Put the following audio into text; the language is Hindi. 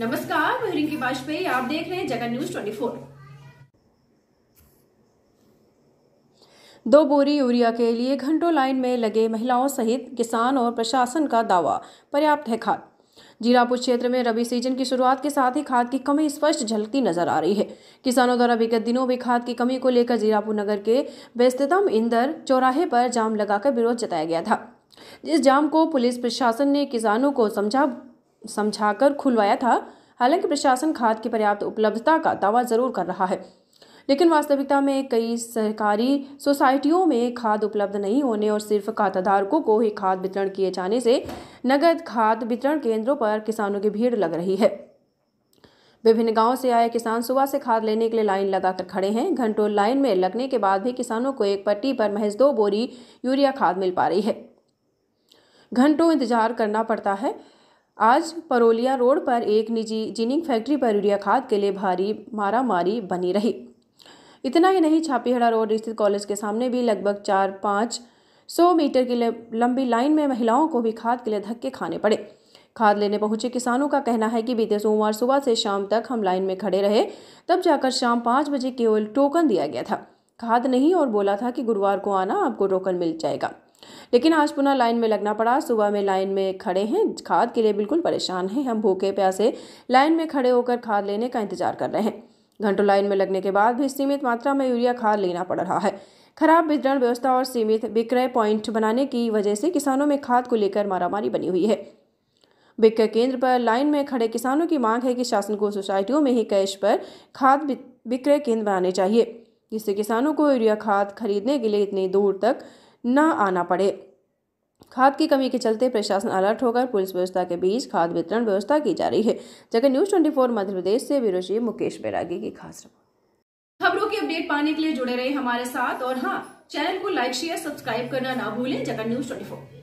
नमस्कार मैं रिंकी वाजपेयी आप देख रहे हैं जगह न्यूज 24 दो बोरी यूरिया के लिए घंटों लाइन में लगे महिलाओं सहित किसान और प्रशासन का दावा पर्याप्त है खाद जीरापुर क्षेत्र में रबी सीजन की शुरुआत के साथ ही खाद की कमी स्पष्ट झलकती नजर आ रही है किसानों द्वारा विगत दिनों में खाद की कमी को लेकर जीरापुर नगर के व्यस्ततम इंदर चौराहे पर जाम लगाकर विरोध जताया गया था जिस जाम को पुलिस प्रशासन ने किसानों को समझा समझाकर खुलवाया था हालांकि प्रशासन खाद की पर्याप्त उपलब्धता का दावा जरूर कर रहा है लेकिन वास्तविकता में कई सरकारी सोसाइटियों में खाद उपलब्ध नहीं होने और सिर्फ खाताधारकों को ही खाद वितरण किए जाने से नगद खाद वितरण केंद्रों पर किसानों की भीड़ लग रही है विभिन्न गाँव से आए किसान सुबह से खाद लेने के लिए लाइन लगाकर खड़े हैं घंटों लाइन में लगने के बाद भी किसानों को एक पट्टी पर महज दो बोरी यूरिया खाद मिल पा रही है घंटों इंतजार करना पड़ता है आज परोलिया रोड पर एक निजी जीनिंग फैक्ट्री पर यूरिया खाद के लिए भारी मारामारी बनी रही इतना ही नहीं छापीहड़ा रोड स्थित कॉलेज के सामने भी लगभग चार पाँच सौ मीटर की लंबी लाइन में महिलाओं को भी खाद के लिए धक्के खाने पड़े खाद लेने पहुंचे किसानों का कहना है कि बीते सोमवार सुबह से शाम तक हम लाइन में खड़े रहे तब जाकर शाम पाँच बजे केवल टोकन दिया गया था खाद नहीं और बोला था कि गुरुवार को आना आपको टोकन मिल जाएगा लेकिन आज पुनः लाइन में लगना पड़ा सुबह में लाइन में खड़े हैं खाद के लिए बिल्कुल परेशान हैं हम भूखे प्यासे लाइन में खड़े होकर खाद लेने का इंतजार कर रहे हैं घंटों लाइन में लगने के बाद भी सीमित मात्रा में यूरिया खाद लेना पड़ रहा है खराब वितरण व्यवस्था और सीमित विक्रय पॉइंट बनाने की वजह से किसानों में खाद को लेकर मारामारी बनी हुई है विक्रय केंद्र पर लाइन में खड़े किसानों की मांग है कि शासन को सोसाइटियों में ही कैश पर खाद विक्रय केंद्र बनाने चाहिए जिससे किसानों को यूरिया खाद खरीदने के लिए इतनी दूर तक न आना पड़े खाद की कमी के चलते प्रशासन अलर्ट होकर पुलिस व्यवस्था के बीच खाद वितरण व्यवस्था की जा रही है जगह न्यूज 24 मध्य प्रदेश से ब्यूरो मुकेश बैरागी की खास रिपोर्ट खबरों की अपडेट पाने के लिए जुड़े रहे हमारे साथ और हाँ चैनल को लाइक शेयर सब्सक्राइब करना ना भूलें जगह न्यूज ट्वेंटी